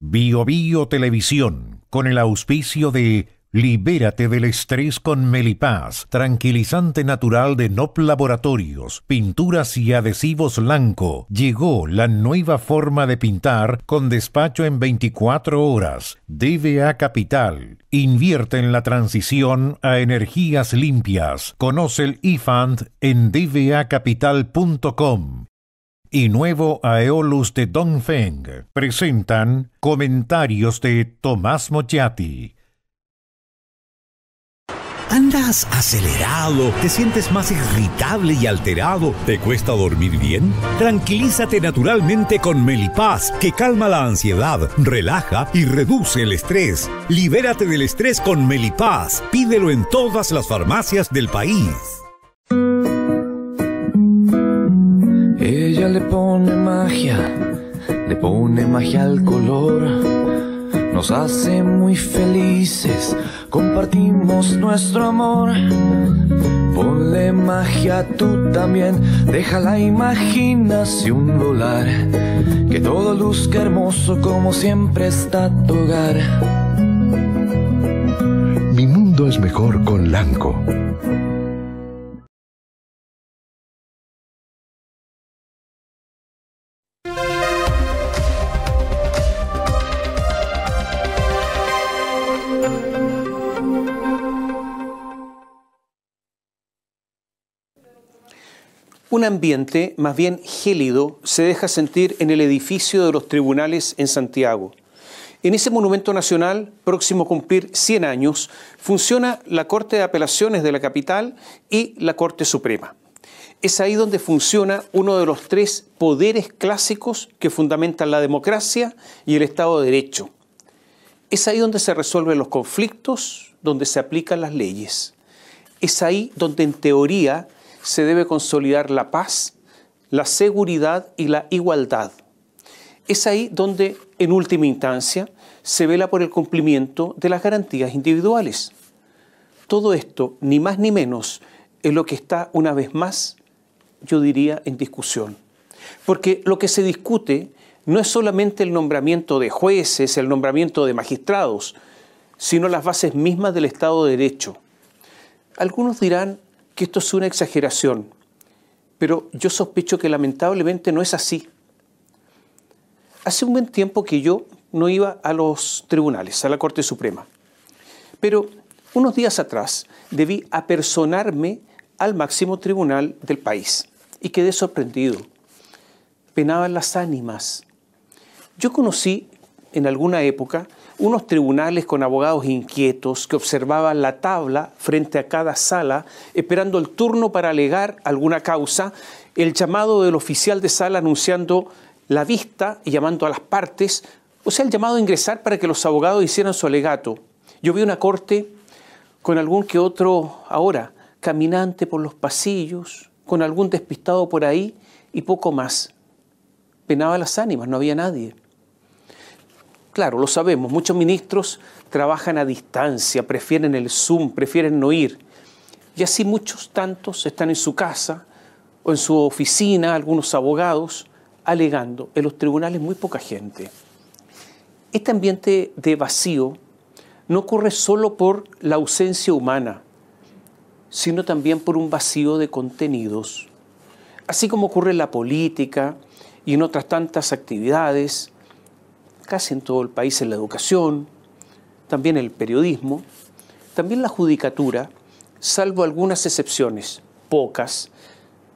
Bio, Televisión, con el auspicio de Libérate del estrés con Melipaz, tranquilizante natural de NOP Laboratorios, pinturas y adhesivos blanco Llegó la nueva forma de pintar con despacho en 24 horas. DBA Capital. Invierte en la transición a energías limpias. Conoce el IFAND en dvacapital.com y Nuevo Aeolus de Feng presentan comentarios de Tomás Mochiati ¿Andas acelerado? ¿Te sientes más irritable y alterado? ¿Te cuesta dormir bien? Tranquilízate naturalmente con Melipaz, que calma la ansiedad, relaja y reduce el estrés. Libérate del estrés con Melipaz. Pídelo en todas las farmacias del país le pone magia, le pone magia al color. Nos hace muy felices, compartimos nuestro amor. Ponle magia tú también, deja la imaginación volar. Que todo luzca hermoso como siempre está tu hogar. Mi mundo es mejor con Lanco. Un ambiente más bien gélido se deja sentir en el edificio de los tribunales en Santiago. En ese monumento nacional, próximo a cumplir 100 años, funciona la Corte de Apelaciones de la capital y la Corte Suprema. Es ahí donde funciona uno de los tres poderes clásicos que fundamentan la democracia y el Estado de Derecho. Es ahí donde se resuelven los conflictos, donde se aplican las leyes. Es ahí donde en teoría se debe consolidar la paz, la seguridad y la igualdad. Es ahí donde, en última instancia, se vela por el cumplimiento de las garantías individuales. Todo esto, ni más ni menos, es lo que está una vez más, yo diría, en discusión. Porque lo que se discute no es solamente el nombramiento de jueces, el nombramiento de magistrados, sino las bases mismas del Estado de Derecho. Algunos dirán, que esto es una exageración, pero yo sospecho que lamentablemente no es así. Hace un buen tiempo que yo no iba a los tribunales, a la Corte Suprema, pero unos días atrás debí apersonarme al máximo tribunal del país y quedé sorprendido. Penaban las ánimas. Yo conocí en alguna época unos tribunales con abogados inquietos que observaban la tabla frente a cada sala, esperando el turno para alegar alguna causa, el llamado del oficial de sala anunciando la vista y llamando a las partes, o sea, el llamado a ingresar para que los abogados hicieran su alegato. Yo vi una corte con algún que otro ahora, caminante por los pasillos, con algún despistado por ahí y poco más. Penaba las ánimas, no había nadie. Claro, lo sabemos, muchos ministros trabajan a distancia, prefieren el Zoom, prefieren no ir. Y así muchos tantos están en su casa o en su oficina, algunos abogados, alegando. En los tribunales muy poca gente. Este ambiente de vacío no ocurre solo por la ausencia humana, sino también por un vacío de contenidos. Así como ocurre en la política y en otras tantas actividades, casi en todo el país en la educación, también el periodismo, también la judicatura, salvo algunas excepciones, pocas,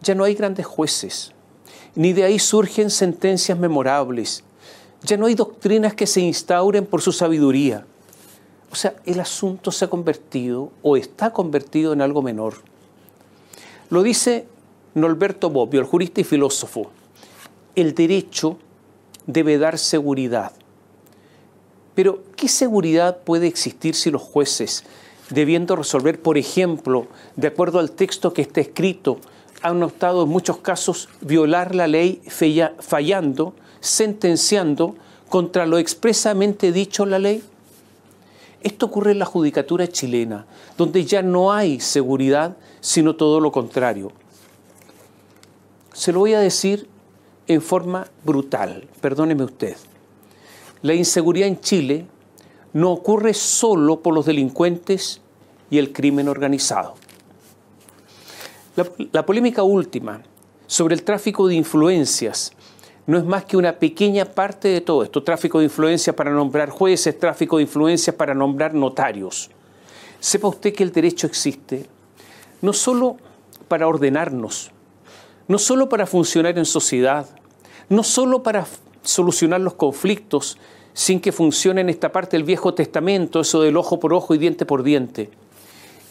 ya no hay grandes jueces, ni de ahí surgen sentencias memorables, ya no hay doctrinas que se instauren por su sabiduría. O sea, el asunto se ha convertido o está convertido en algo menor. Lo dice Norberto Bobbio, el jurista y filósofo. El derecho debe dar seguridad, pero, ¿qué seguridad puede existir si los jueces, debiendo resolver, por ejemplo, de acuerdo al texto que está escrito, han optado en muchos casos violar la ley fallando, sentenciando contra lo expresamente dicho en la ley? Esto ocurre en la judicatura chilena, donde ya no hay seguridad, sino todo lo contrario. Se lo voy a decir en forma brutal, perdóneme usted. La inseguridad en Chile no ocurre solo por los delincuentes y el crimen organizado. La, polémica última sobre el tráfico de influencias no es más que una pequeña parte de todo esto. Tráfico de influencias para nombrar jueces, tráfico de influencias para nombrar notarios. Sepa usted que el derecho existe no solo para ordenarnos, no solo para funcionar en sociedad, no solo para solucionar los conflictos sin que funcione en esta parte del Viejo Testamento, eso del ojo por ojo y diente por diente.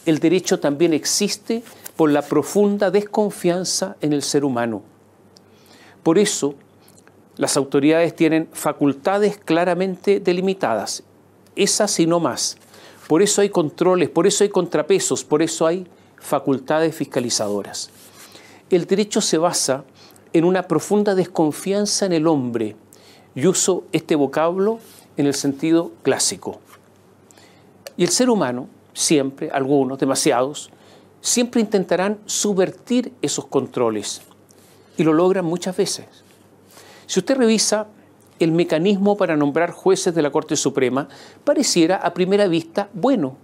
El derecho también existe por la profunda desconfianza en el ser humano. Por eso, las autoridades tienen facultades claramente delimitadas, esas y no más. Por eso hay controles, por eso hay contrapesos, por eso hay facultades fiscalizadoras. El derecho se basa en una profunda desconfianza en el hombre. Yo uso este vocablo en el sentido clásico. Y el ser humano, siempre, algunos, demasiados, siempre intentarán subvertir esos controles. Y lo logran muchas veces. Si usted revisa el mecanismo para nombrar jueces de la Corte Suprema, pareciera a primera vista bueno,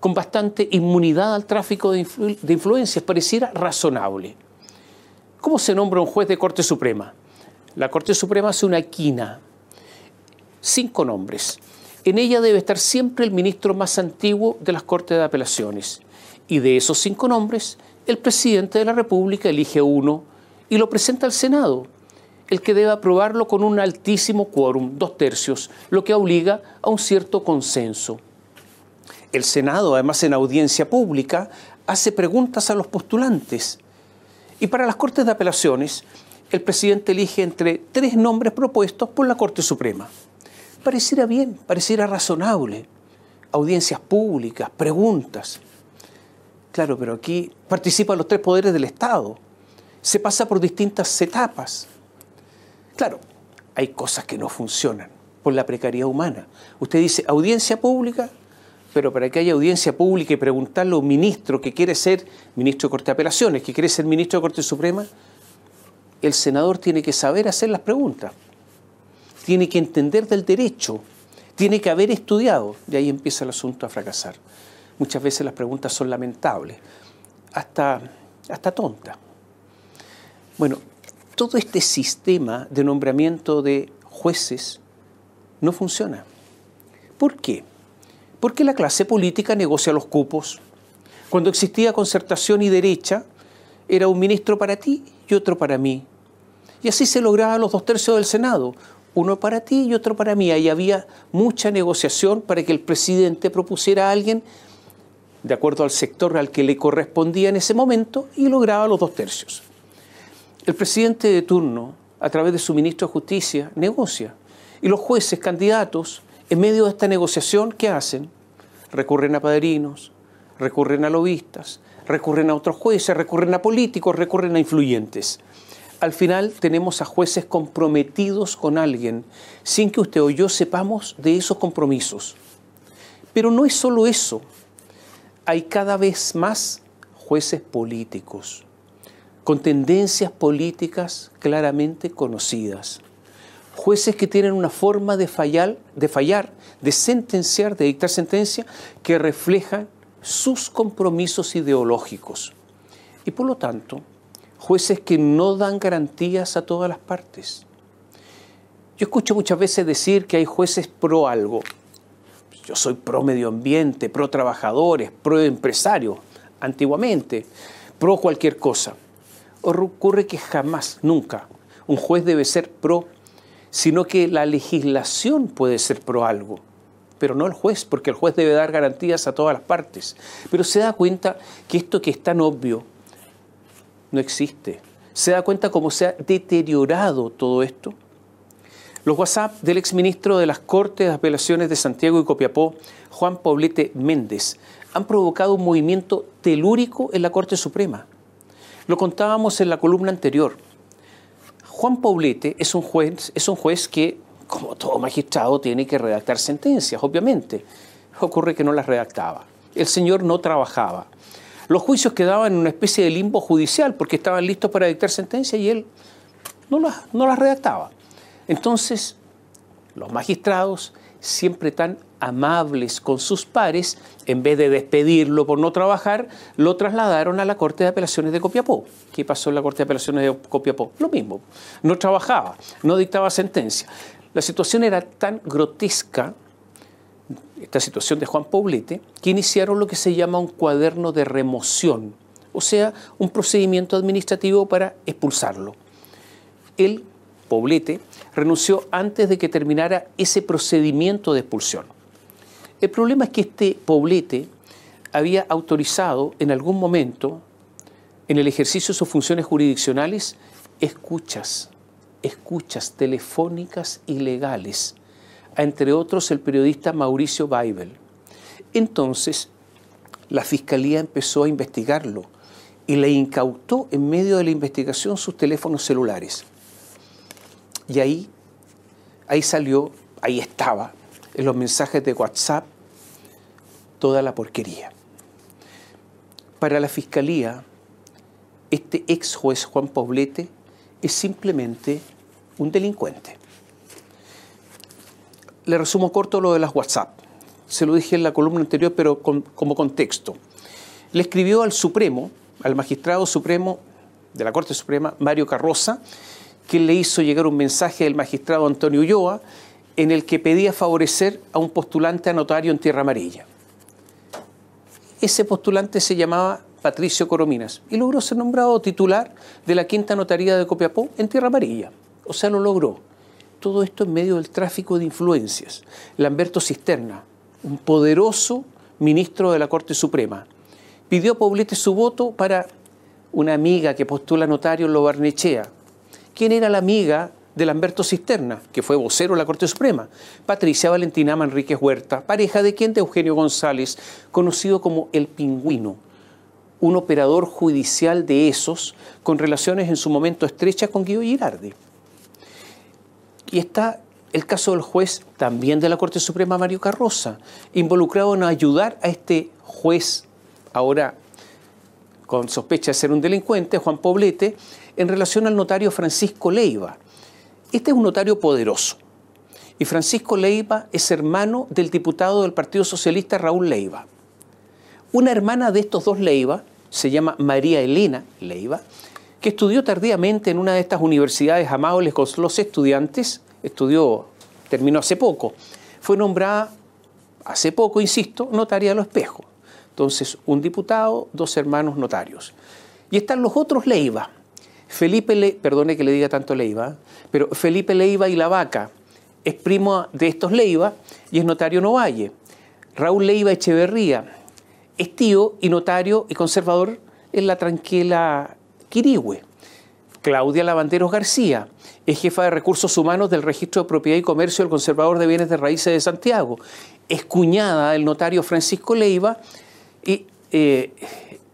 con bastante inmunidad al tráfico de influencias, pareciera razonable. ¿Cómo se nombra un juez de Corte Suprema? La Corte Suprema hace una quina, cinco nombres. En ella debe estar siempre el ministro más antiguo de las Cortes de Apelaciones. Y de esos cinco nombres, el presidente de la República elige uno y lo presenta al Senado, el que debe aprobarlo con un altísimo quórum, dos tercios, lo que obliga a un cierto consenso. El Senado, además en audiencia pública, hace preguntas a los postulantes y para las Cortes de Apelaciones, el presidente elige entre tres nombres propuestos por la Corte Suprema. Pareciera bien, pareciera razonable. Audiencias públicas, preguntas. Claro, pero aquí participan los tres poderes del Estado. Se pasa por distintas etapas. Claro, hay cosas que no funcionan por la precariedad humana. Usted dice audiencia pública, pero para que haya audiencia pública y preguntar a un ministro que quiere ser ministro de Corte de Apelaciones, que quiere ser ministro de Corte Suprema, el senador tiene que saber hacer las preguntas, tiene que entender del derecho, tiene que haber estudiado, y ahí empieza el asunto a fracasar. Muchas veces las preguntas son lamentables, hasta, hasta tontas. Bueno, todo este sistema de nombramiento de jueces no funciona. ¿Por qué? Porque la clase política negocia los cupos? Cuando existía concertación y derecha, era un ministro para ti y otro para mí. Y así se lograban los dos tercios del Senado, uno para ti y otro para mí. Ahí había mucha negociación para que el presidente propusiera a alguien de acuerdo al sector al que le correspondía en ese momento y lograba los dos tercios. El presidente de turno, a través de su ministro de Justicia, negocia. Y los jueces, candidatos, en medio de esta negociación, ¿qué hacen? Recurren a padrinos, recurren a lobistas, recurren a otros jueces, recurren a políticos, recurren a influyentes. Al final tenemos a jueces comprometidos con alguien, sin que usted o yo sepamos de esos compromisos. Pero no es solo eso. Hay cada vez más jueces políticos, con tendencias políticas claramente conocidas jueces que tienen una forma de fallar, de fallar, de sentenciar, de dictar sentencia que reflejan sus compromisos ideológicos. Y por lo tanto, jueces que no dan garantías a todas las partes. Yo escucho muchas veces decir que hay jueces pro algo. Yo soy pro medio ambiente, pro trabajadores, pro empresario, antiguamente, pro cualquier cosa. Ocurre que jamás, nunca, un juez debe ser pro sino que la legislación puede ser pro algo, pero no el juez, porque el juez debe dar garantías a todas las partes. Pero se da cuenta que esto que es tan obvio no existe. Se da cuenta cómo se ha deteriorado todo esto. Los WhatsApp del exministro de las Cortes de Apelaciones de Santiago y Copiapó, Juan Poblete Méndez, han provocado un movimiento telúrico en la Corte Suprema. Lo contábamos en la columna anterior. Juan Paulete es un juez, es un juez que, como todo magistrado, tiene que redactar sentencias, obviamente. Ocurre que no las redactaba. El señor no trabajaba. Los juicios quedaban en una especie de limbo judicial porque estaban listos para dictar sentencias y él no las, no las redactaba. Entonces, los magistrados siempre tan amables con sus pares, en vez de despedirlo por no trabajar, lo trasladaron a la Corte de Apelaciones de Copiapó. ¿Qué pasó en la Corte de Apelaciones de Copiapó? Lo mismo, no trabajaba, no dictaba sentencia. La situación era tan grotesca, esta situación de Juan Poblete, que iniciaron lo que se llama un cuaderno de remoción, o sea, un procedimiento administrativo para expulsarlo. El Poblete renunció antes de que terminara ese procedimiento de expulsión. El problema es que este poblete había autorizado en algún momento, en el ejercicio de sus funciones jurisdiccionales, escuchas, escuchas telefónicas ilegales, a, entre otros el periodista Mauricio Baibel. Entonces, la fiscalía empezó a investigarlo y le incautó en medio de la investigación sus teléfonos celulares. Y ahí, ahí salió, ahí estaba, en los mensajes de WhatsApp, toda la porquería. Para la Fiscalía, este ex juez Juan Poblete es simplemente un delincuente. Le resumo corto lo de las WhatsApp. Se lo dije en la columna anterior, pero como contexto. Le escribió al Supremo, al magistrado supremo de la Corte Suprema, Mario Carroza, que le hizo llegar un mensaje del magistrado Antonio Ulloa en el que pedía favorecer a un postulante a notario en Tierra Amarilla. Ese postulante se llamaba Patricio Corominas y logró ser nombrado titular de la quinta notaría de Copiapó en Tierra Amarilla. O sea, lo logró. Todo esto en medio del tráfico de influencias. Lamberto Cisterna, un poderoso ministro de la Corte Suprema, pidió a Poblete su voto para una amiga que postula notario en Lobarnechea, quién era la amiga de Lamberto Cisterna, que fue vocero de la Corte Suprema, Patricia Valentina Manríquez Huerta, pareja de quien de Eugenio González, conocido como el pingüino, un operador judicial de esos, con relaciones en su momento estrechas con Guido Girardi. Y está el caso del juez también de la Corte Suprema, Mario Carroza, involucrado en ayudar a este juez, ahora con sospecha de ser un delincuente, Juan Poblete, en relación al notario Francisco Leiva. Este es un notario poderoso. Y Francisco Leiva es hermano del diputado del Partido Socialista Raúl Leiva. Una hermana de estos dos Leiva se llama María Elena Leiva, que estudió tardíamente en una de estas universidades amables con los estudiantes, estudió, terminó hace poco, fue nombrada hace poco, insisto, notaria de los espejos. Entonces, un diputado, dos hermanos notarios. Y están los otros Leiva, Felipe, Le, perdone que le diga tanto Leiva, pero Felipe Leiva y la vaca es primo de estos Leiva y es notario Novalle. Raúl Leiva Echeverría es tío y notario y conservador en la tranquila Quirigüe. Claudia Lavanderos García es jefa de recursos humanos del Registro de Propiedad y Comercio del Conservador de Bienes de Raíces de Santiago. Es cuñada del notario Francisco Leiva y eh,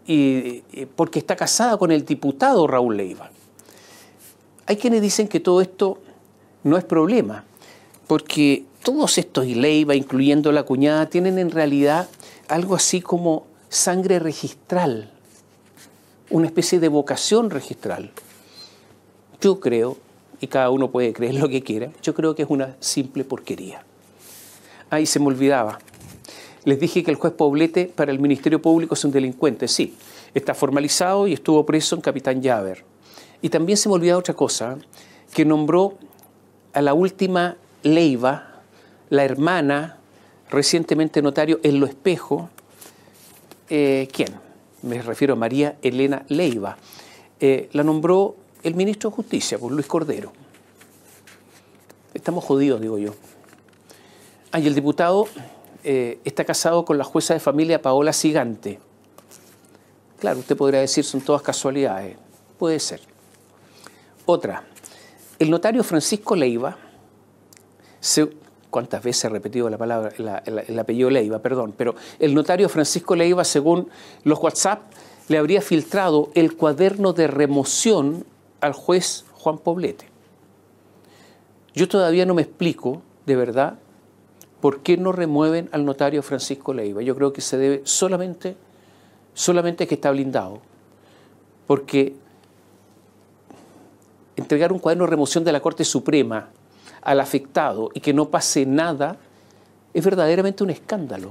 y, porque está casada con el diputado Raúl Leiva. Hay quienes dicen que todo esto no es problema, porque todos estos y Leiva, incluyendo la cuñada, tienen en realidad algo así como sangre registral, una especie de vocación registral. Yo creo, y cada uno puede creer lo que quiera, yo creo que es una simple porquería. Ahí se me olvidaba, les dije que el juez Poblete para el Ministerio Público es un delincuente, sí. Está formalizado y estuvo preso en Capitán Llaver. Y también se me olvidó otra cosa, que nombró a la última Leiva, la hermana, recientemente notario en Lo Espejo. Eh, ¿Quién? Me refiero a María Elena Leiva. Eh, la nombró el ministro de Justicia, por pues, Luis Cordero. Estamos jodidos, digo yo. Ah, y el diputado eh, está casado con la jueza de familia Paola Sigante. Claro, usted podría decir, son todas casualidades. Puede ser. Otra, el notario Francisco Leiva, cuántas veces he repetido la palabra, el apellido Leiva, perdón, pero el notario Francisco Leiva, según los WhatsApp, le habría filtrado el cuaderno de remoción al juez Juan Poblete. Yo todavía no me explico, de verdad, ¿por qué no remueven al notario Francisco Leiva? Yo creo que se debe solamente, solamente que está blindado. Porque entregar un cuaderno de remoción de la Corte Suprema al afectado y que no pase nada es verdaderamente un escándalo.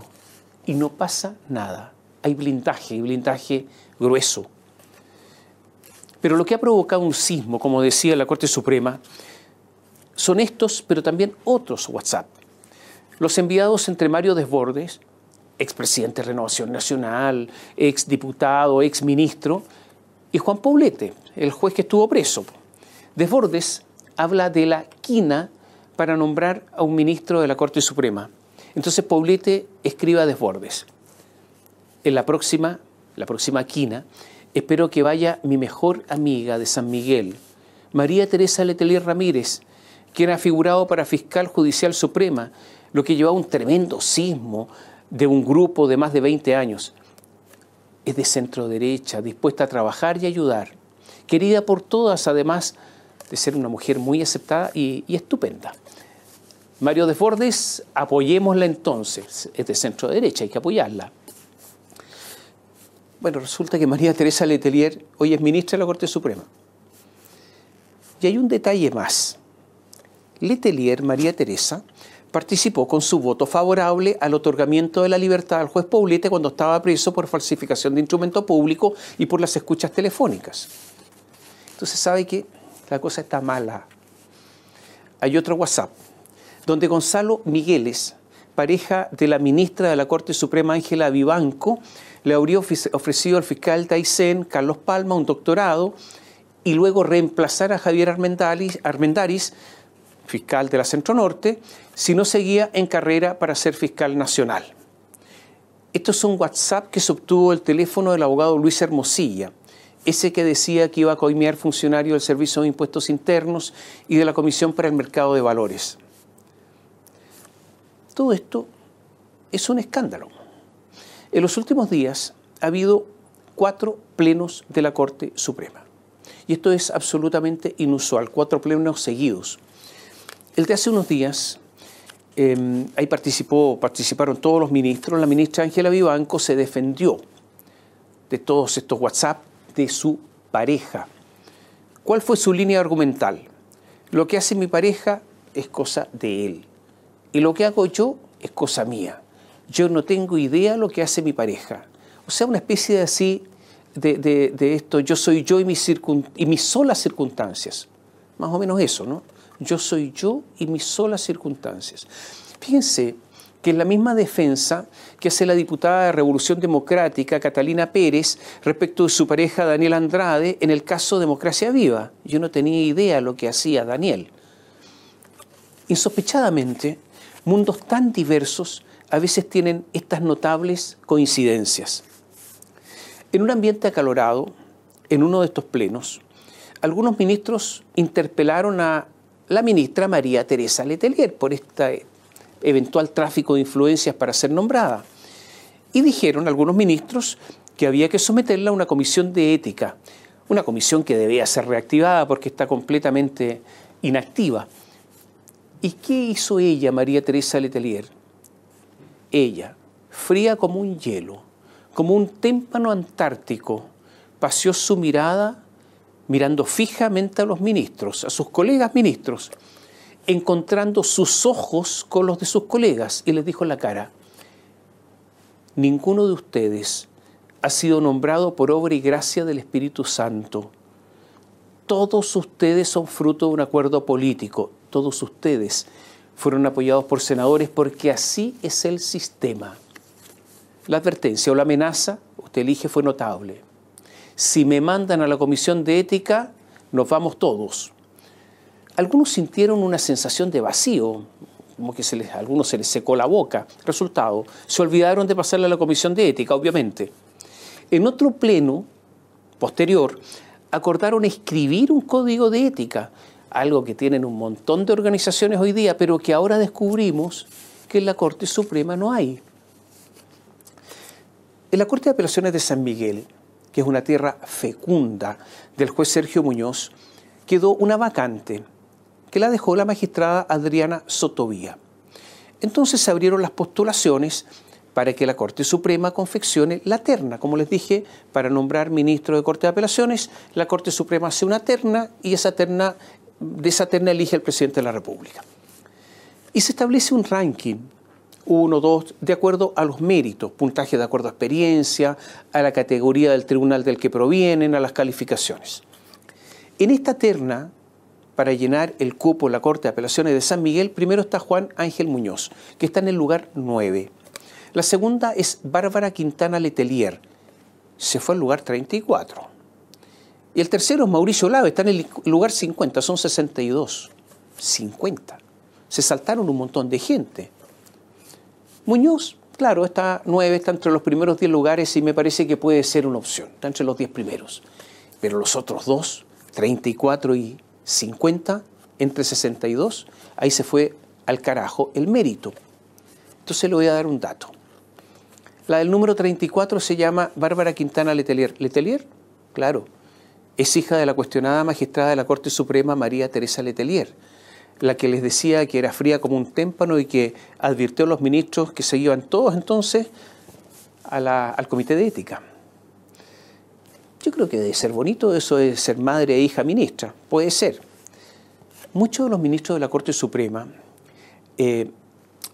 Y no pasa nada. Hay blindaje, hay blindaje grueso. Pero lo que ha provocado un sismo, como decía la Corte Suprema, son estos, pero también otros WhatsApp los enviados entre Mario Desbordes, expresidente de Renovación Nacional, exdiputado, exministro, y Juan Paulete, el juez que estuvo preso. Desbordes habla de la quina para nombrar a un ministro de la Corte Suprema. Entonces Paulete escribe a Desbordes. En la próxima, la próxima quina, espero que vaya mi mejor amiga de San Miguel, María Teresa Letelier Ramírez, quien ha figurado para fiscal judicial suprema, lo que lleva a un tremendo sismo de un grupo de más de 20 años. Es de centro derecha, dispuesta a trabajar y ayudar, querida por todas, además de ser una mujer muy aceptada y, y estupenda. Mario de Fordes, apoyémosla entonces, es de centro derecha, hay que apoyarla. Bueno, resulta que María Teresa Letelier hoy es ministra de la Corte Suprema. Y hay un detalle más. Letelier, María Teresa, participó con su voto favorable al otorgamiento de la libertad al juez Poblete cuando estaba preso por falsificación de instrumento público y por las escuchas telefónicas. Entonces sabe que la cosa está mala. Hay otro WhatsApp donde Gonzalo Migueles, pareja de la ministra de la Corte Suprema Ángela Vivanco, le habría ofrecido al fiscal Taizén, Carlos Palma un doctorado y luego reemplazar a Javier Armendaris, fiscal de la Centro Norte, si no seguía en carrera para ser fiscal nacional. Esto es un WhatsApp que se obtuvo el teléfono del abogado Luis Hermosilla, ese que decía que iba a coimear funcionarios del Servicio de Impuestos Internos y de la Comisión para el Mercado de Valores. Todo esto es un escándalo. En los últimos días ha habido cuatro plenos de la Corte Suprema. Y esto es absolutamente inusual, cuatro plenos seguidos el de hace unos días, em, ahí participó, participaron todos los ministros, la ministra Ángela Vivanco se defendió de todos estos WhatsApp de su pareja. ¿Cuál fue su línea argumental? Lo que hace mi pareja es cosa de él y lo que hago yo es cosa mía. Yo no tengo idea lo que hace mi pareja. O sea, una especie de así, de, esto, yo soy yo y mis, y mis solas circunstancias. Más o menos eso, ¿no? Yo soy yo y mis solas circunstancias. Fíjense que es la misma defensa que hace la diputada de Revolución Democrática, Catalina Pérez, respecto de su pareja Daniel Andrade en el caso Democracia Viva. Yo no tenía idea lo que hacía Daniel. Insospechadamente, mundos tan diversos a veces tienen estas notables coincidencias. En un ambiente acalorado, en uno de estos plenos, algunos ministros interpelaron a la ministra María Teresa Letelier por este eventual tráfico de influencias para ser nombrada. Y dijeron algunos ministros que había que someterla a una comisión de ética, una comisión que debía ser reactivada porque está completamente inactiva. ¿Y qué hizo ella, María Teresa Letelier? Ella, fría como un hielo, como un témpano antártico, paseó su mirada mirando fijamente a los ministros, a sus colegas ministros, encontrando sus ojos con los de sus colegas y les dijo en la cara, ninguno de ustedes ha sido nombrado por obra y gracia del Espíritu Santo. Todos ustedes son fruto de un acuerdo político, todos ustedes fueron apoyados por senadores porque así es el sistema. La advertencia o la amenaza, usted elige, fue notable si me mandan a la comisión de ética, nos vamos todos. Algunos sintieron una sensación de vacío, como que se les, a algunos se les secó la boca. Resultado, se olvidaron de pasarle a la comisión de ética, obviamente. En otro pleno posterior, acordaron escribir un código de ética, algo que tienen un montón de organizaciones hoy día, pero que ahora descubrimos que en la Corte Suprema no hay. En la Corte de Apelaciones de San Miguel que es una tierra fecunda, del juez Sergio Muñoz, quedó una vacante que la dejó la magistrada Adriana Sotovía. Entonces se abrieron las postulaciones para que la Corte Suprema confeccione la terna. Como les dije, para nombrar ministro de Corte de Apelaciones, la Corte Suprema hace una terna y esa terna, de esa terna elige al presidente de la República. Y se establece un ranking uno, dos, de acuerdo a los méritos, puntaje de acuerdo a experiencia, a la categoría del tribunal del que provienen, a las calificaciones. En esta terna, para llenar el cupo en la Corte de Apelaciones de San Miguel, primero está Juan Ángel Muñoz, que está en el lugar 9. La segunda es Bárbara Quintana Letelier, se fue al lugar 34. Y el tercero es Mauricio Lave, está en el lugar 50, son 62. 50. Se saltaron un montón de gente. Muñoz, claro, está nueve, está entre los primeros diez lugares y me parece que puede ser una opción, está entre los diez primeros. Pero los otros dos, 34 y 50, entre 62, ahí se fue al carajo el mérito. Entonces le voy a dar un dato. La del número 34 se llama Bárbara Quintana Letelier. ¿Letelier? Claro. Es hija de la cuestionada magistrada de la Corte Suprema María Teresa Letelier la que les decía que era fría como un témpano y que advirtió a los ministros que se iban todos entonces al comité de ética. Yo creo que debe ser bonito eso de ser madre e hija ministra, puede ser. Muchos de los ministros de la Corte Suprema, eh,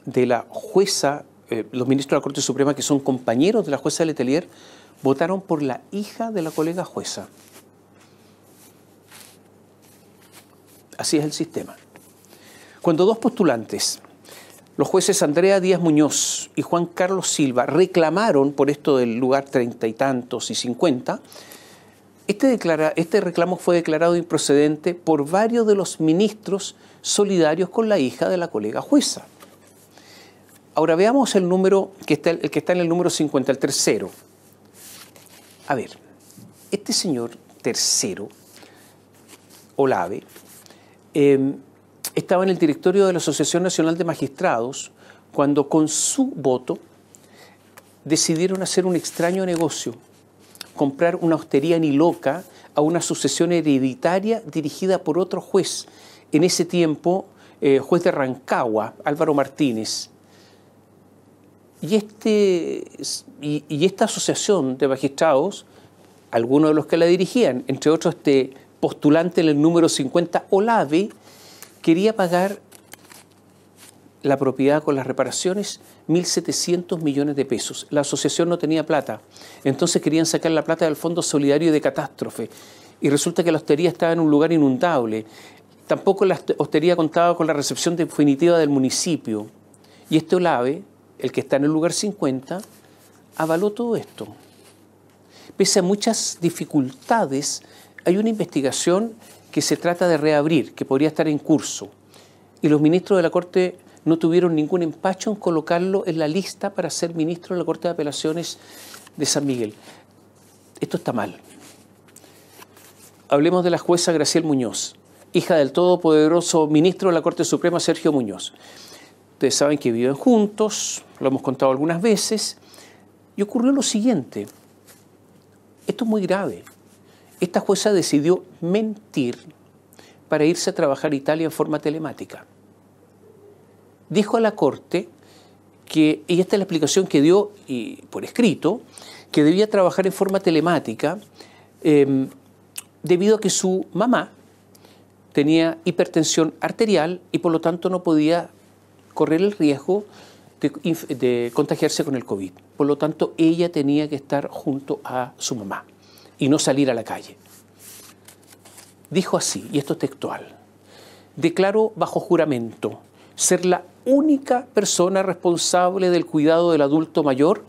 de la jueza, eh, los ministros de la Corte Suprema que son compañeros de la jueza Letelier, votaron por la hija de la colega jueza. Así es el sistema. Cuando dos postulantes, los jueces Andrea Díaz Muñoz y Juan Carlos Silva, reclamaron por esto del lugar treinta y tantos y cincuenta, este, este, reclamo fue declarado improcedente por varios de los ministros solidarios con la hija de la colega jueza. Ahora veamos el número que está, el que está en el número 50, el tercero. A ver, este señor tercero, Olave, em, estaba en el directorio de la Asociación Nacional de Magistrados cuando con su voto decidieron hacer un extraño negocio, comprar una hostería ni loca a una sucesión hereditaria dirigida por otro juez, en ese tiempo eh, juez de Rancagua, Álvaro Martínez. Y, este, y, esta asociación de magistrados, algunos de los que la dirigían, entre otros este postulante en el número 50, Olave, quería pagar la propiedad con las reparaciones 1.700 millones de pesos. La asociación no tenía plata, entonces querían sacar la plata del Fondo Solidario de Catástrofe. Y resulta que la hostería estaba en un lugar inundable. Tampoco la hostería contaba con la recepción definitiva del municipio. Y este OLAVE, el que está en el lugar 50, avaló todo esto. Pese a muchas dificultades, hay una investigación que se trata de reabrir, que podría estar en curso. Y los ministros de la Corte no tuvieron ningún empacho en colocarlo en la lista para ser ministro de la Corte de Apelaciones de San Miguel. Esto está mal. Hablemos de la jueza Graciel Muñoz, hija del todopoderoso ministro de la Corte Suprema Sergio Muñoz. Ustedes saben que viven juntos, lo hemos contado algunas veces, y ocurrió lo siguiente. Esto es muy grave esta jueza decidió mentir para irse a trabajar a Italia en forma telemática. Dijo a la Corte que, y esta es la explicación que dio y por escrito, que debía trabajar en forma telemática em, debido a que su mamá tenía hipertensión arterial y por lo tanto no podía correr el riesgo de contagiarse con el COVID. Por lo tanto, ella tenía que estar junto a su mamá y no salir a la calle. Dijo así, y esto es textual, Declaro bajo juramento ser la única persona responsable del cuidado del adulto mayor,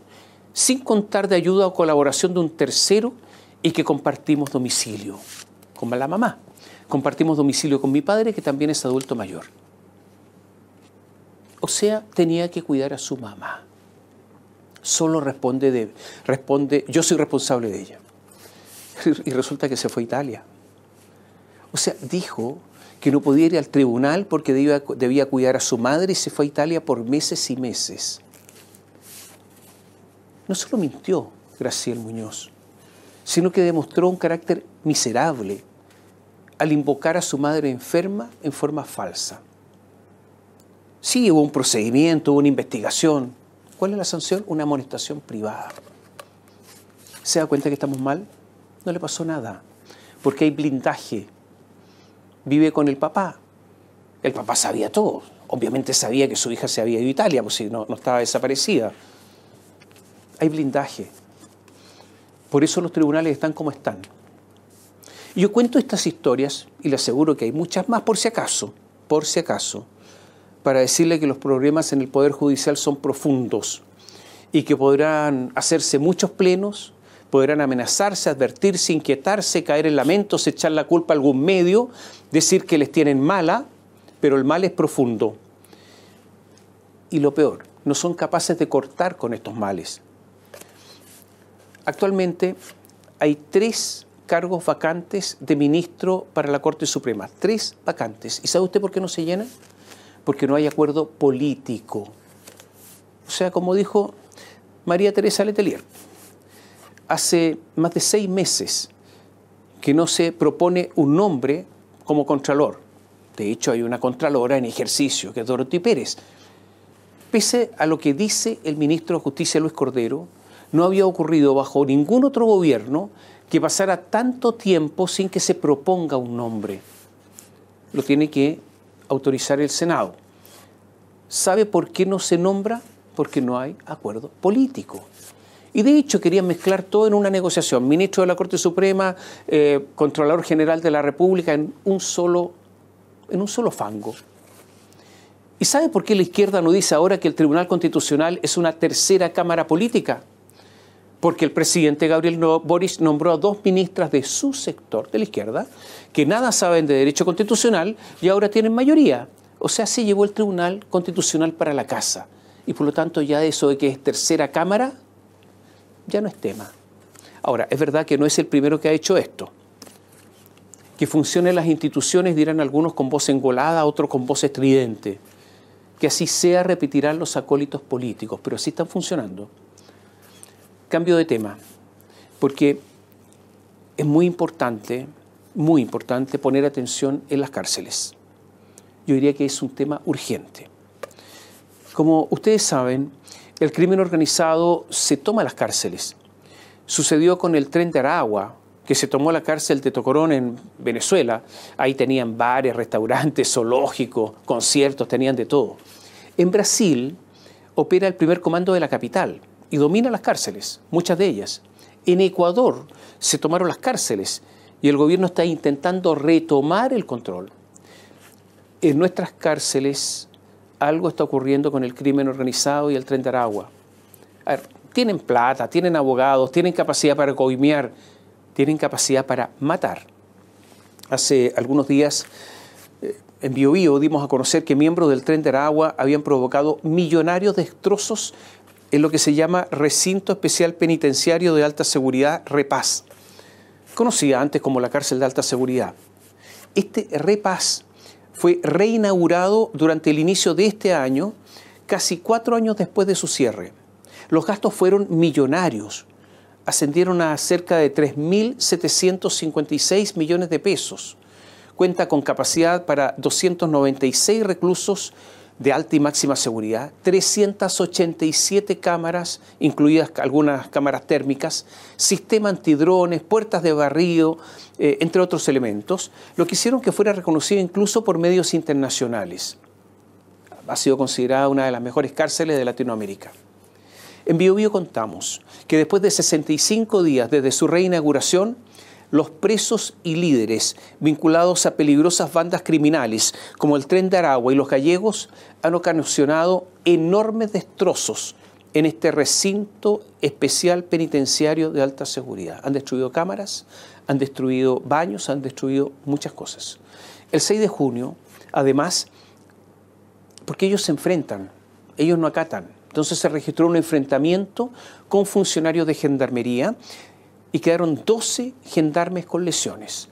sin contar de ayuda o colaboración de un tercero y que compartimos domicilio con la mamá. Compartimos domicilio con mi padre, que también es adulto mayor. O sea, tenía que cuidar a su mamá. Solo responde, de, responde yo soy responsable de ella. y resulta que se fue a Italia. O sea, dijo que no podía ir al tribunal porque debía, cuidar a su madre y se fue a Italia por meses y meses. No solo mintió Graciel Muñoz, sino que demostró un carácter miserable al invocar a su madre enferma en forma falsa. Sí, hubo un procedimiento, hubo una investigación. ¿Cuál es la sanción? Una amonestación privada. ¿Se da cuenta que estamos mal? no le pasó nada, porque hay blindaje. Vive con el papá. El papá sabía todo. Obviamente sabía que su hija se había ido a Italia, pues si no, no estaba desaparecida. Hay blindaje. Por eso los tribunales están como están. Yo cuento estas historias, y le aseguro que hay muchas más por si acaso, por si acaso, para decirle que los problemas en el Poder Judicial son profundos y que podrán hacerse muchos plenos, podrán amenazarse, advertirse, inquietarse, caer en lamentos, echar la culpa a algún medio, decir que les tienen mala, pero el mal es profundo. Y lo peor, no son capaces de cortar con estos males. Actualmente hay tres cargos vacantes de ministro para la Corte Suprema, tres vacantes. ¿Y sabe usted por qué no se llenan? Porque no hay acuerdo político. O sea, como dijo María Teresa Letelier, hace más de seis meses que no se propone un nombre como contralor. De hecho, hay una contralora en ejercicio, que es Dorothy Pérez. Pese a lo que dice el ministro de Justicia Luis Cordero, no había ocurrido bajo ningún otro gobierno que pasara tanto tiempo sin que se proponga un nombre. Lo tiene que autorizar el Senado. ¿Sabe por qué no se nombra? Porque no hay acuerdo político. Y de hecho querían mezclar todo en una negociación, ministro de la Corte Suprema, eh, controlador general de la República, en un solo, en un solo fango. ¿Y sabe por qué la izquierda no dice ahora que el Tribunal Constitucional es una tercera cámara política? Porque el presidente Gabriel Boris nombró a dos ministras de su sector, de la izquierda, que nada saben de derecho constitucional y ahora tienen mayoría. O sea, se llevó el Tribunal Constitucional para la casa. Y por lo tanto ya eso de que es tercera cámara ya no es tema. Ahora, es verdad que no es el primero que ha hecho esto. Que funcionen las instituciones, dirán algunos con voz engolada, otros con voz estridente. Que así sea, repetirán los acólitos políticos, pero así están funcionando. Cambio de tema, porque es muy importante, muy importante poner atención en las cárceles. Yo diría que es un tema urgente. Como ustedes saben, el crimen organizado se toma las cárceles. Sucedió con el tren de Aragua, que se tomó la cárcel de Tocorón en Venezuela. Ahí tenían bares, restaurantes, zoológicos, conciertos, tenían de todo. En Brasil opera el primer comando de la capital y domina las cárceles, muchas de ellas. En Ecuador se tomaron las cárceles y el gobierno está intentando retomar el control. En nuestras cárceles algo está ocurriendo con el crimen organizado y el tren de Aragua. tienen plata, tienen abogados, tienen capacidad para coimear, tienen capacidad para matar. Hace algunos días eh, en Biobío dimos a conocer que miembros del tren de Aragua habían provocado millonarios destrozos en lo que se llama Recinto Especial Penitenciario de Alta Seguridad Repaz, conocida antes como la cárcel de alta seguridad. Este Repaz fue reinaugurado durante el inicio de este año, casi cuatro años después de su cierre. Los gastos fueron millonarios, ascendieron a cerca de 3.756 millones de pesos. Cuenta con capacidad para 296 reclusos de alta y máxima seguridad, 387 cámaras, incluidas algunas cámaras térmicas, sistema antidrones, puertas de barrido, eh, entre otros elementos, lo que hicieron que fuera reconocido incluso por medios internacionales. Ha sido considerada una de las mejores cárceles de Latinoamérica. En BioBio contamos que después de 65 días desde su reinauguración, los presos y líderes vinculados a peligrosas bandas criminales como el Tren de Aragua y los gallegos han ocasionado enormes destrozos en este recinto especial penitenciario de alta seguridad. Han destruido cámaras, han destruido baños, han destruido muchas cosas. El 6 de junio, además, porque ellos se enfrentan, ellos no acatan. Entonces se registró un enfrentamiento con funcionarios de gendarmería y quedaron 12 gendarmes con lesiones.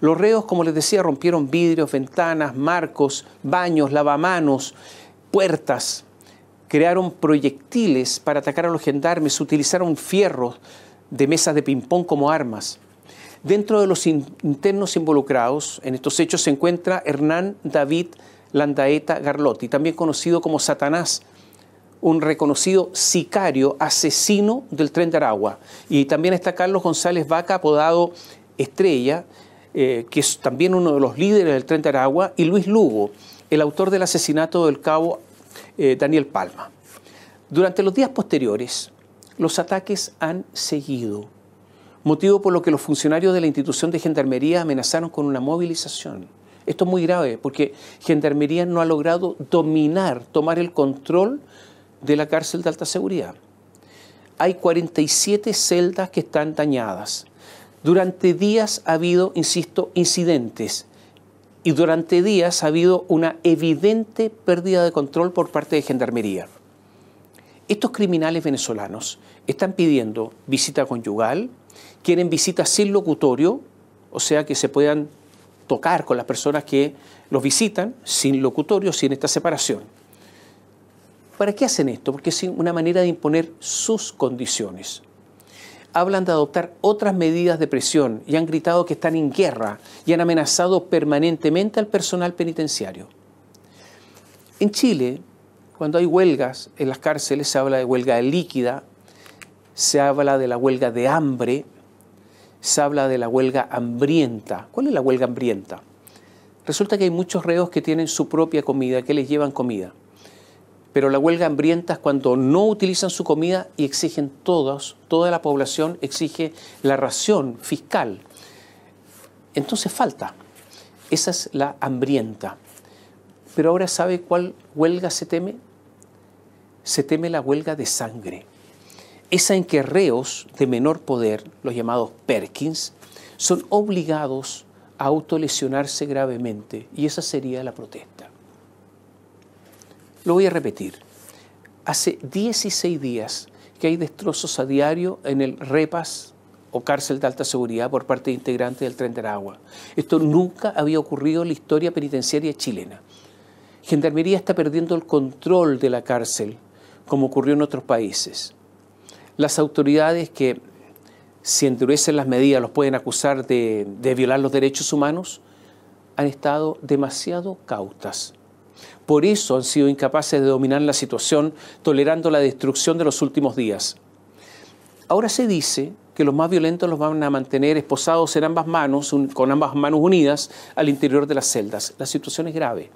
Los reos, como les decía, rompieron vidrios, ventanas, marcos, baños, lavamanos, puertas, crearon proyectiles para atacar a los gendarmes, utilizaron fierros de mesas de ping-pong como armas. Dentro de los internos involucrados en estos hechos se encuentra Hernán David Landaeta Garlotti, también conocido como Satanás, un reconocido sicario, asesino del tren de Aragua. Y también está Carlos González Vaca, apodado Estrella, eh, que es también uno de los líderes del tren de Aragua, y Luis Lugo, el autor del asesinato del cabo eh, Daniel Palma. Durante los días posteriores, los ataques han seguido, motivo por lo que los funcionarios de la institución de Gendarmería amenazaron con una movilización. Esto es muy grave porque Gendarmería no ha logrado dominar, tomar el control de la cárcel de alta seguridad. Hay 47 celdas que están dañadas. Durante días ha habido, insisto, incidentes y durante días ha habido una evidente pérdida de control por parte de Gendarmería. Estos criminales venezolanos están pidiendo visita conyugal, quieren visita sin locutorio, o sea que se puedan tocar con las personas que los visitan sin locutorio, sin esta separación ¿Para qué hacen esto? Porque es una manera de imponer sus condiciones. Hablan de adoptar otras medidas de presión y han gritado que están en guerra y han amenazado permanentemente al personal penitenciario. En Chile, cuando hay huelgas en las cárceles, se habla de huelga líquida, se habla de la huelga de hambre, se habla de la huelga hambrienta. ¿Cuál es la huelga hambrienta? Resulta que hay muchos reos que tienen su propia comida, que les llevan comida pero la huelga hambrienta es cuando no utilizan su comida y exigen todos, toda la población exige la ración fiscal. Entonces falta. Esa es la hambrienta. Pero ahora sabe cuál huelga se teme? Se teme la huelga de sangre. Esa en que reos de menor poder, los llamados Perkins, son obligados a autolesionarse gravemente y esa sería la protesta. Lo voy a repetir. Hace 16 días que hay destrozos a diario en el REPAS o cárcel de alta seguridad por parte de integrantes del tren de Aragua. Esto nunca había ocurrido en la historia penitenciaria chilena. Gendarmería está perdiendo el control de la cárcel, como ocurrió en otros países. Las autoridades que, si endurecen las medidas, los pueden acusar de violar los derechos humanos, han estado demasiado cautas. Por eso han sido incapaces de dominar la situación, tolerando la destrucción de los últimos días. Ahora se dice que los más violentos los van a mantener esposados en ambas manos, con ambas manos unidas, al interior de las celdas. La situación es grave.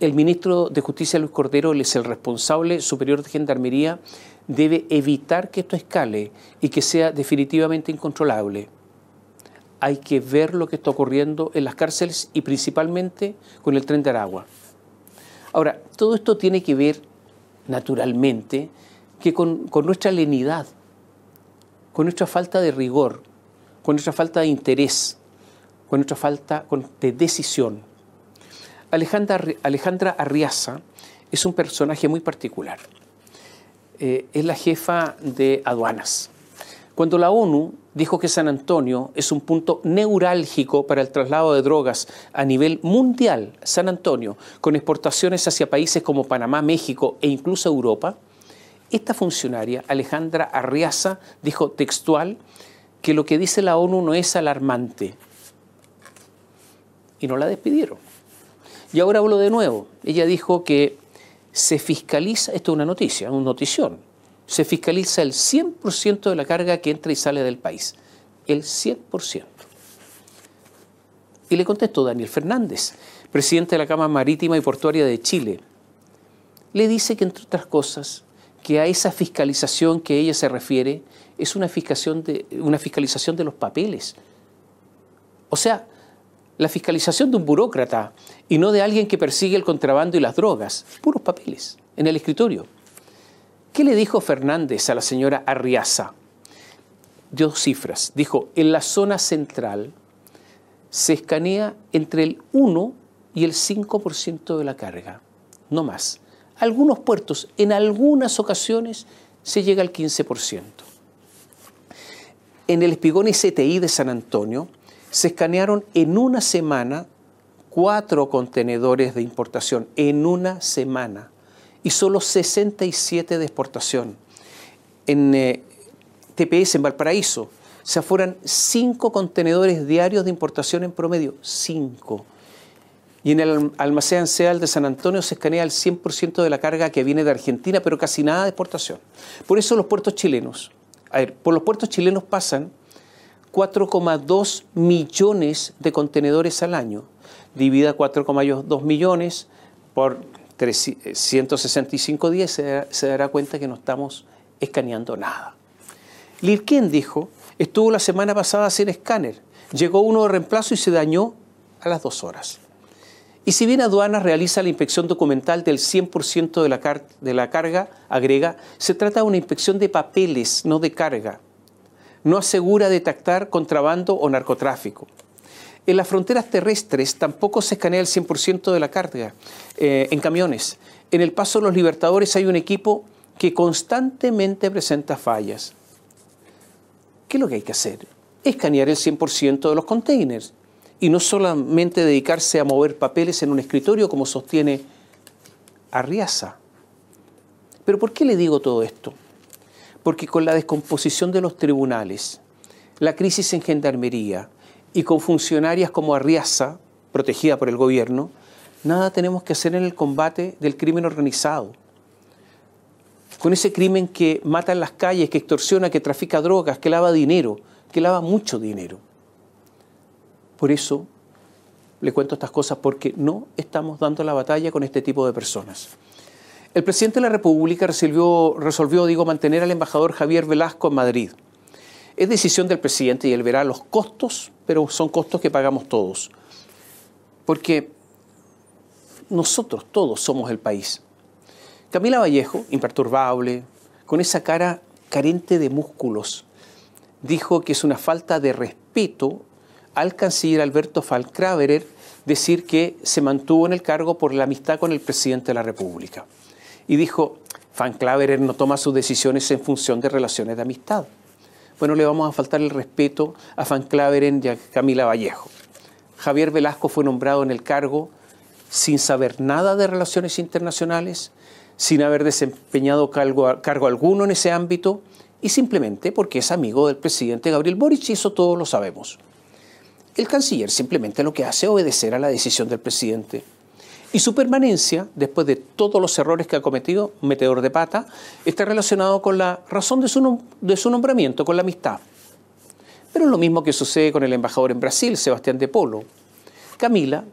El ministro de Justicia, Luis Cordero, es el responsable superior de Gendarmería, debe evitar que esto escale y que sea definitivamente incontrolable. Hay que ver lo que está ocurriendo en las cárceles y principalmente con el tren de Aragua. Ahora, todo esto tiene que ver, naturalmente, que con, nuestra lenidad, con nuestra falta de rigor, con nuestra falta de interés, con nuestra falta de decisión. Alejandra, Alejandra Arriaza es un personaje muy particular. Eh, es la jefa de aduanas. Cuando la ONU dijo que San Antonio es un punto neurálgico para el traslado de drogas a nivel mundial, San Antonio, con exportaciones hacia países como Panamá, México e incluso Europa, esta funcionaria, Alejandra Arriaza, dijo textual que lo que dice la ONU no es alarmante. Y no la despidieron. Y ahora hablo de nuevo. Ella dijo que se fiscaliza, esto es una noticia, una notición, se fiscaliza el 100% de la carga que entra y sale del país. El 100%. Y le contestó Daniel Fernández, presidente de la Cámara Marítima y Portuaria de Chile. Le dice que, entre otras cosas, que a esa fiscalización que ella se refiere es una fiscalización de, una fiscalización de los papeles. O sea, la fiscalización de un burócrata y no de alguien que persigue el contrabando y las drogas, puros papeles, en el escritorio. ¿Qué le dijo Fernández a la señora Arriaza? Dio cifras. Dijo, en la zona central se escanea entre el 1 y el 5% de la carga, no más. Algunos puertos, en algunas ocasiones, se llega al 15%. En el espigón STI de San Antonio se escanearon en una semana cuatro contenedores de importación, en una semana y solo 67 de exportación. En eh, TPS, en Valparaíso, se afueran 5 contenedores diarios de importación en promedio, 5. Y en el almacén SEAL de San Antonio se escanea el 100% de la carga que viene de Argentina, pero casi nada de exportación. Por eso los puertos chilenos, a ver, por los puertos chilenos pasan 4,2 millones de contenedores al año. dividida 4,2 millones por 165 eh, días se, dará cuenta que no estamos escaneando nada. Lirquén dijo, estuvo la semana pasada sin escáner, llegó uno de reemplazo y se dañó a las dos horas. Y si bien aduanas realiza la inspección documental del 100% de la, de la carga, agrega, se trata de una inspección de papeles, no de carga. No asegura detectar contrabando o narcotráfico. En las fronteras terrestres tampoco se escanea el 100% de la carga eh, en camiones. En el paso de los Libertadores hay un equipo que constantemente presenta fallas. ¿Qué es lo que hay que hacer? Escanear el 100% de los containers y no solamente dedicarse a mover papeles en un escritorio como sostiene Arriaza. Pero ¿por qué le digo todo esto? Porque con la descomposición de los tribunales, la crisis en gendarmería, y con funcionarias como Arriaza, protegida por el gobierno, nada tenemos que hacer en el combate del crimen organizado. Con ese crimen que mata en las calles, que extorsiona, que trafica drogas, que lava dinero, que lava mucho dinero. Por eso le cuento estas cosas porque no estamos dando la batalla con este tipo de personas. El presidente de la República resolvió, resolvió digo, mantener al embajador Javier Velasco en Madrid. Es decisión del presidente y él verá los costos, pero son costos que pagamos todos. Porque nosotros todos somos el país. Camila Vallejo, imperturbable, con esa cara carente de músculos, dijo que es una falta de respeto al canciller Alberto Falcraverer decir que se mantuvo en el cargo por la amistad con el presidente de la República. Y dijo, Falcraverer no toma sus decisiones en función de relaciones de amistad bueno, le vamos a faltar el respeto a Van Claveren y a Camila Vallejo. Javier Velasco fue nombrado en el cargo sin saber nada de relaciones internacionales, sin haber desempeñado cargo, cargo alguno en ese ámbito y simplemente porque es amigo del presidente Gabriel Boric y eso todos lo sabemos. El canciller simplemente lo que hace es obedecer a la decisión del presidente. Y su permanencia, después de todos los errores que ha cometido, metedor de pata, está relacionado con la razón de su, nombramiento, con la amistad. Pero es lo mismo que sucede con el embajador en Brasil, Sebastián de Polo. Camila,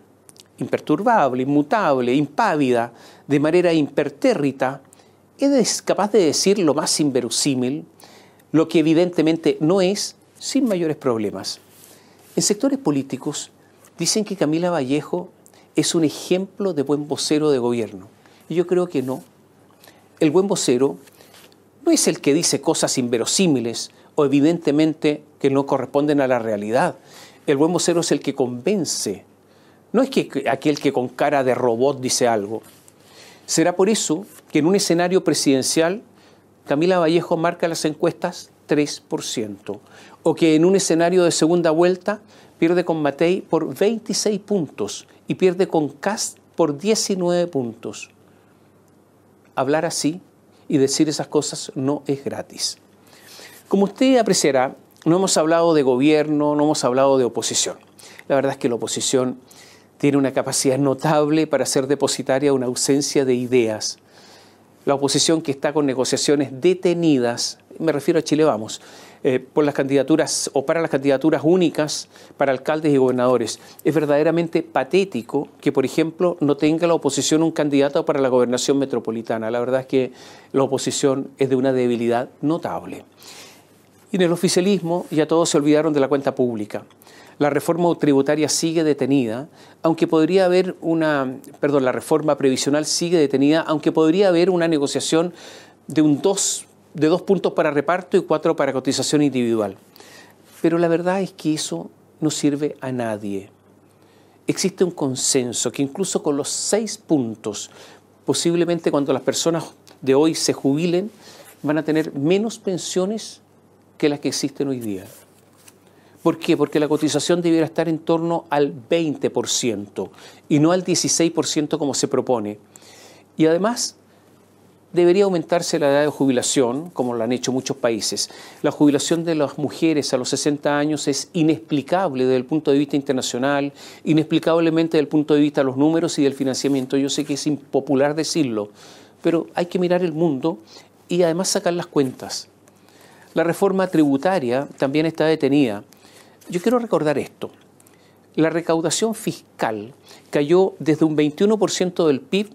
imperturbable, inmutable, impávida, de manera impertérrita, es capaz de decir lo más inverosímil, lo que evidentemente no es, sin mayores problemas. En sectores políticos dicen que Camila Vallejo es un ejemplo de buen vocero de gobierno. Y yo creo que no. El buen vocero no es el que dice cosas inverosímiles o evidentemente que no corresponden a la realidad. El buen vocero es el que convence, no es que aquel que con cara de robot dice algo. Será por eso que en un escenario presidencial Camila Vallejo marca las encuestas 3%, o que en un escenario de segunda vuelta pierde con Matei por 26 puntos y pierde con Cast por 19 puntos. Hablar así y decir esas cosas no es gratis. Como usted apreciará, no hemos hablado de gobierno, no hemos hablado de oposición. La verdad es que la oposición tiene una capacidad notable para ser depositaria una ausencia de ideas. La oposición que está con negociaciones detenidas, me refiero a Chile Vamos, eh, por las candidaturas o para las candidaturas únicas para alcaldes y gobernadores. Es verdaderamente patético que, por ejemplo, no tenga la oposición un candidato para la gobernación metropolitana. La verdad es que la oposición es de una debilidad notable. Y en el oficialismo ya todos se olvidaron de la cuenta pública. La reforma tributaria sigue detenida, aunque podría haber una, perdón, la reforma previsional sigue detenida, aunque podría haber una negociación de un 2 de dos puntos para reparto y cuatro para cotización individual. Pero la verdad es que eso no sirve a nadie. Existe un consenso que incluso con los seis puntos, posiblemente cuando las personas de hoy se jubilen, van a tener menos pensiones que las que existen hoy día. ¿Por qué? Porque la cotización debiera estar en torno al 20% y no al 16% como se propone. Y además, debería aumentarse la edad de jubilación, como lo han hecho muchos países. La jubilación de las mujeres a los 60 años es inexplicable desde el punto de vista internacional, inexplicablemente desde el punto de vista de los números y del financiamiento. Yo sé que es impopular decirlo, pero hay que mirar el mundo y además sacar las cuentas. La reforma tributaria también está detenida. Yo quiero recordar esto. La recaudación fiscal cayó desde un 21% del PIB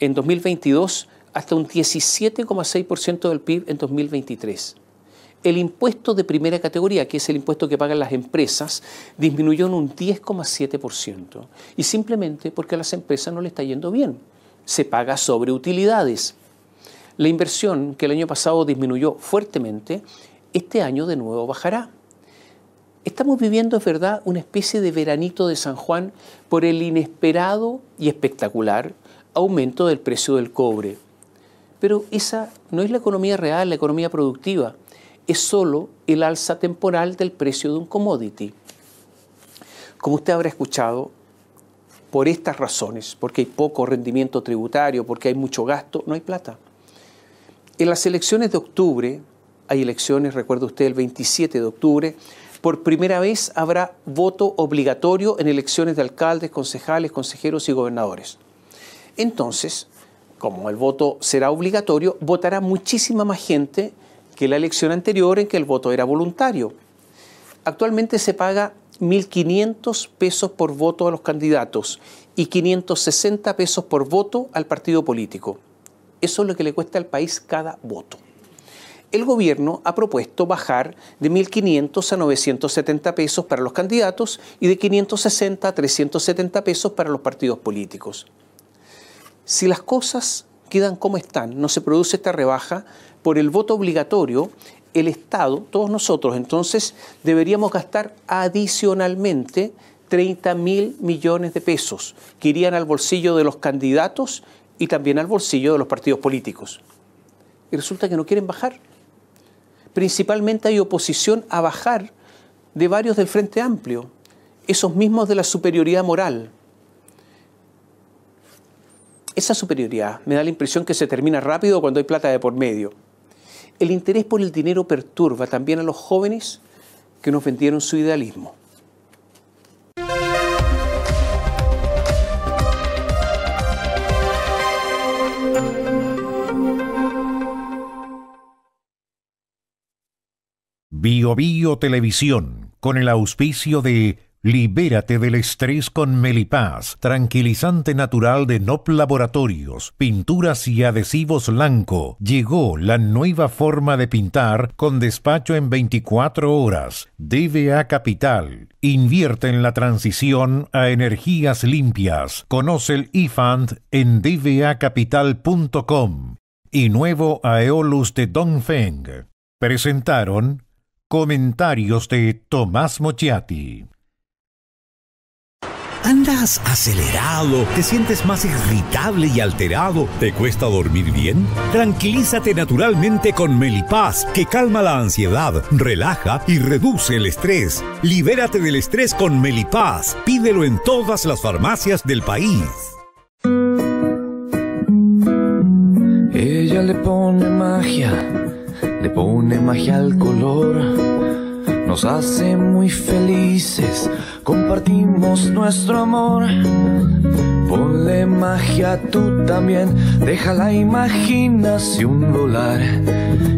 en 2022 hasta un 17,6% del PIB en 2023. El impuesto de primera categoría, que es el impuesto que pagan las empresas, disminuyó en un 10,7%. Y simplemente porque a las empresas no le está yendo bien. Se paga sobre utilidades. La inversión, que el año pasado disminuyó fuertemente, este año de nuevo bajará. Estamos viviendo, es verdad, una especie de veranito de San Juan por el inesperado y espectacular aumento del precio del cobre. Pero esa no es la economía real, la economía productiva. Es solo el alza temporal del precio de un commodity. Como usted habrá escuchado, por estas razones, porque hay poco rendimiento tributario, porque hay mucho gasto, no hay plata. En las elecciones de octubre, hay elecciones, recuerda usted, el 27 de octubre, por primera vez habrá voto obligatorio en elecciones de alcaldes, concejales, consejeros y gobernadores. Entonces, como el voto será obligatorio, votará muchísima más gente que la elección anterior en que el voto era voluntario. Actualmente se paga 1.500 pesos por voto a los candidatos y 560 pesos por voto al partido político. Eso es lo que le cuesta al país cada voto. El gobierno ha propuesto bajar de 1.500 a 970 pesos para los candidatos y de 560 a 370 pesos para los partidos políticos si las cosas quedan como están, no se produce esta rebaja, por el voto obligatorio, el Estado, todos nosotros, entonces deberíamos gastar adicionalmente 30 mil millones de pesos que irían al bolsillo de los candidatos y también al bolsillo de los partidos políticos. Y resulta que no quieren bajar. Principalmente hay oposición a bajar de varios del Frente Amplio, esos mismos de la superioridad moral, esa superioridad me da la impresión que se termina rápido cuando hay plata de por medio. El interés por el dinero perturba también a los jóvenes que nos vendieron su idealismo. Bio, Bio Televisión, con el auspicio de Libérate del estrés con Melipaz, tranquilizante natural de NOP Laboratorios, pinturas y adhesivos blanco. Llegó la nueva forma de pintar con despacho en 24 horas. DBA Capital. Invierte en la transición a energías limpias. Conoce el IFAND en dvacapital.com y nuevo Aeolus de Dongfeng. Presentaron comentarios de Tomás Mochiati. ¿Andas acelerado? ¿Te sientes más irritable y alterado? ¿Te cuesta dormir bien? Tranquilízate naturalmente con Melipaz, que calma la ansiedad, relaja y reduce el estrés. Libérate del estrés con Melipaz. Pídelo en todas las farmacias del país. Ella le pone magia, le pone magia al color nos hace muy felices, compartimos nuestro amor. Ponle magia tú también, deja la imaginación volar,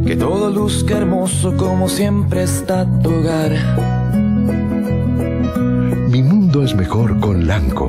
que todo luzca hermoso como siempre está tu hogar. Mi mundo es mejor con Lanco.